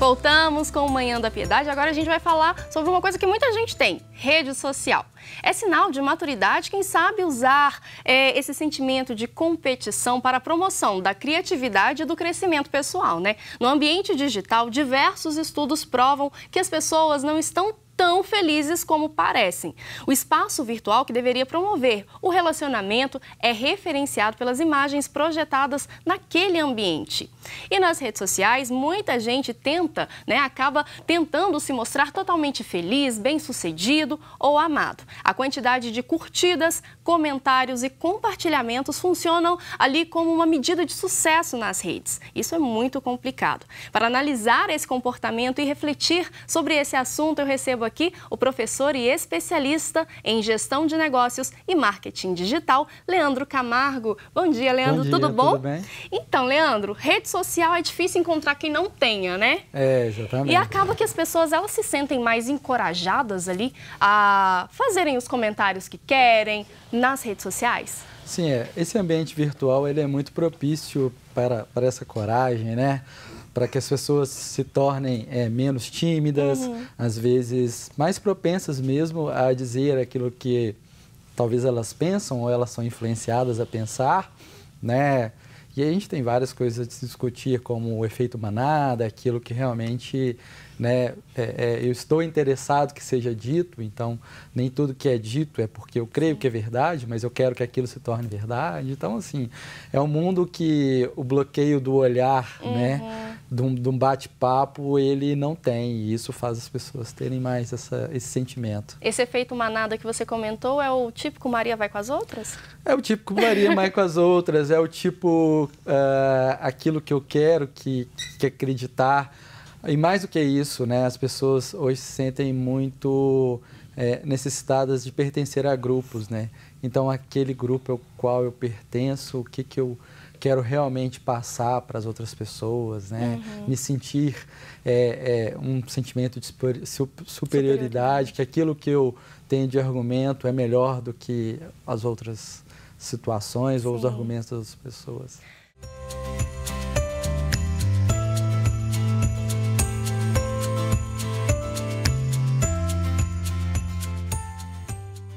Voltamos com o Manhã da Piedade. Agora a gente vai falar sobre uma coisa que muita gente tem: rede social. É sinal de maturidade quem sabe usar é, esse sentimento de competição para a promoção da criatividade e do crescimento pessoal, né? No ambiente digital, diversos estudos provam que as pessoas não estão tão felizes como parecem. O espaço virtual que deveria promover o relacionamento é referenciado pelas imagens projetadas naquele ambiente. E nas redes sociais, muita gente tenta, né, acaba tentando se mostrar totalmente feliz, bem-sucedido ou amado. A quantidade de curtidas, comentários e compartilhamentos funcionam ali como uma medida de sucesso nas redes. Isso é muito complicado. Para analisar esse comportamento e refletir sobre esse assunto, eu recebo aqui aqui o professor e especialista em gestão de negócios e marketing digital, Leandro Camargo. Bom dia, Leandro, bom dia, tudo bom? Tudo bem. Então, Leandro, rede social é difícil encontrar quem não tenha, né? É, exatamente. E acaba que as pessoas elas se sentem mais encorajadas ali a fazerem os comentários que querem nas redes sociais? Sim, é. esse ambiente virtual ele é muito propício para, para essa coragem, né? para que as pessoas se tornem é, menos tímidas, uhum. às vezes mais propensas mesmo a dizer aquilo que talvez elas pensam ou elas são influenciadas a pensar, né? E a gente tem várias coisas a discutir, como o efeito manada, aquilo que realmente né, é, é, eu estou interessado que seja dito, então nem tudo que é dito é porque eu creio que é verdade, mas eu quero que aquilo se torne verdade. Então, assim, é um mundo que o bloqueio do olhar, né, uhum. né? de um, um bate-papo, ele não tem. E isso faz as pessoas terem mais essa, esse sentimento. Esse efeito manada que você comentou é o típico Maria vai com as outras? É o típico Maria vai com as outras, é o tipo uh, aquilo que eu quero que, que acreditar e mais do que isso, né, as pessoas hoje se sentem muito é, necessitadas de pertencer a grupos, né? Então, aquele grupo ao é qual eu pertenço, o que, que eu quero realmente passar para as outras pessoas, né? Uhum. Me sentir é, é, um sentimento de superioridade, superioridade, que aquilo que eu tenho de argumento é melhor do que as outras situações Sim. ou os argumentos das outras pessoas.